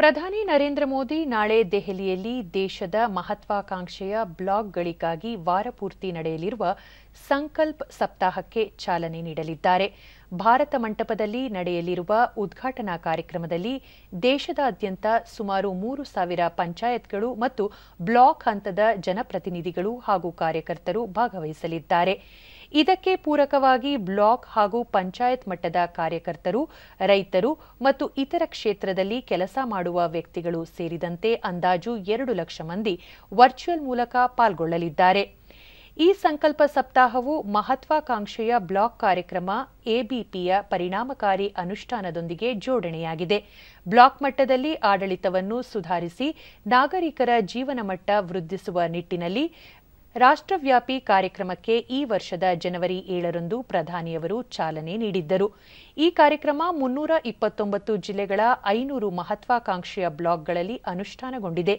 ಪ್ರಧಾನಿ ನರೇಂದ್ರ ಮೋದಿ ನಾಳೆ ದೆಹಲಿಯಲ್ಲಿ ದೇಶದ ಮಹತ್ವಾಕಾಂಕ್ಷೆಯ ಬ್ಲಾಗ್ಗಳಿಗಾಗಿ ವಾರಪೂರ್ತಿ ನಡೆಯಲಿರುವ ಸಂಕಲ್ಪ ಸಪ್ತಾಹಕ್ಕೆ ಚಾಲನೆ ನೀಡಲಿದ್ದಾರೆ ಭಾರತ ಮಂಟಪದಲ್ಲಿ ನಡೆಯಲಿರುವ ಉದ್ಘಾಟನಾ ಕಾರ್ಯಕ್ರಮದಲ್ಲಿ ದೇಶದಾದ್ಯಂತ ಸುಮಾರು ಮೂರು ಸಾವಿರ ಪಂಚಾಯತ್ಗಳು ಮತ್ತು ಬ್ಲಾಕ್ ಹಂತದ ಜನಪ್ರತಿನಿಧಿಗಳು ಹಾಗೂ ಕಾರ್ಯಕರ್ತರು ಭಾಗವಹಿಸಲಿದ್ದಾರೆ ಇದಕ್ಕೆ ಪೂರಕವಾಗಿ ಬ್ಲಾಕ್ ಹಾಗೂ ಪಂಚಾಯತ್ ಮಟ್ಟದ ಕಾರ್ಯಕರ್ತರು ರೈತರು ಮತ್ತು ಇತರ ಕ್ಷೇತ್ರದಲ್ಲಿ ಕೆಲಸ ಮಾಡುವ ವ್ಯಕ್ತಿಗಳು ಸೇರಿದಂತೆ ಅಂದಾಜು ಎರಡು ಲಕ್ಷ ಮಂದಿ ವರ್ಚುವಲ್ ಮೂಲಕ ಪಾಲ್ಗೊಳ್ಳಲಿದ್ದಾರೆ ಈ ಸಂಕಲ್ಪ ಸಪ್ತಾಹವು ಮಹತ್ವಾಕಾಂಕ್ಷೆಯ ಬ್ಲಾಕ್ ಕಾರ್ಯಕ್ರಮ ಎಬಿಪಿಯ ಪರಿಣಾಮಕಾರಿ ಅನುಷ್ಠಾನದೊಂದಿಗೆ ಜೋಡಣೆಯಾಗಿದೆ ಬ್ಲಾಕ್ ಮಟ್ಟದಲ್ಲಿ ಆಡಳಿತವನ್ನು ಸುಧಾರಿಸಿ ನಾಗರಿಕರ ಜೀವನಮಟ್ಟ ವೃದ್ಧಿಸುವ ನಿಟ್ಟಿನಲ್ಲಿ ರಾಷ್ಟ್ರವ್ಯಾಪಿ ಕಾರ್ಯಕ್ರಮಕ್ಕೆ ಈ ವರ್ಷದ ಜನವರಿ ಏಳರಂದು ಪ್ರಧಾನಿಯವರು ಚಾಲನೆ ನೀಡಿದ್ದರು ಈ ಕಾರ್ಯಕ್ರಮ ಮುನ್ನೂರ ಇಪ್ಪತ್ತೊಂಬತ್ತು ಜಿಲ್ಲೆಗಳ ಐನೂರು ಮಹತ್ವಾಕಾಂಕ್ಷೆಯ ಬ್ಲಾಕ್ಗಳಲ್ಲಿ ಅನುಷ್ಠಾನಗೊಂಡಿದೆ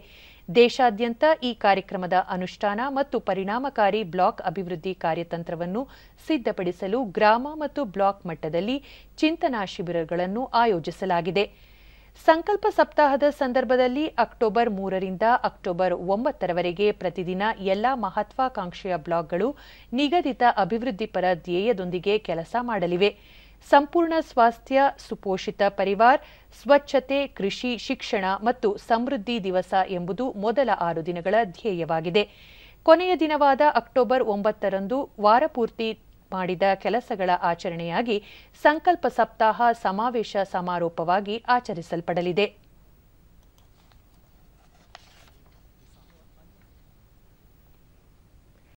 ದೇಶಾದ್ಯಂತ ಈ ಕಾರ್ಯಕ್ರಮದ ಅನುಷ್ಠಾನ ಮತ್ತು ಪರಿಣಾಮಕಾರಿ ಬ್ಲಾಕ್ ಅಭಿವೃದ್ಧಿ ಕಾರ್ಯತಂತ್ರವನ್ನು ಸಿದ್ಧಪಡಿಸಲು ಗ್ರಾಮ ಮತ್ತು ಬ್ಲಾಕ್ ಮಟ್ಟದಲ್ಲಿ ಚಿಂತನಾ ಶಿಬಿರಗಳನ್ನು ಆಯೋಜಿಸಲಾಗಿದೆ ಸಂಕಲ್ಪ ಸಪ್ತಾಹದ ಸಂದರ್ಭದಲ್ಲಿ ಅಕ್ಟೋಬರ್ ಮೂರರಿಂದ ಅಕ್ಟೋಬರ್ ಒಂಬತ್ತರವರೆಗೆ ಪ್ರತಿದಿನ ಎಲ್ಲಾ ಮಹತ್ವಾಕಾಂಕ್ಷೆಯ ಬ್ಲಾಗ್ಗಳು ನಿಗದಿತ ಅಭಿವೃದ್ಧಿಪರ ಧ್ಯೇಯದೊಂದಿಗೆ ಕೆಲಸ ಮಾಡಲಿವೆ ಸಂಪೂರ್ಣ ಸ್ವಾಸ್ಥ್ಯ ಸುಪೋಷಿತ ಪರಿವಾರ್ ಸ್ವಚ್ಛತೆ ಕೃಷಿ ಶಿಕ್ಷಣ ಮತ್ತು ಸಮೃದ್ಧಿ ದಿವಸ ಎಂಬುದು ಮೊದಲ ಆರು ದಿನಗಳ ಧ್ಯೇಯವಾಗಿದೆ ಕೊನೆಯ ದಿನವಾದ ಅಕ್ಟೋಬರ್ ಒಂಬತ್ತರಂದು ವಾರಪೂರ್ತಿ ಮಾಡಿದ ಕೆಲಸಗಳ ಆಚರಣೆಯಾಗಿ ಸಂಕಲ್ಪ ಸಪ್ತಾಹ ಸಮಾವೇಶ ಸಮಾರೋಪವಾಗಿ ಆಚರಿಸಲ್ಪಡಲಿದೆ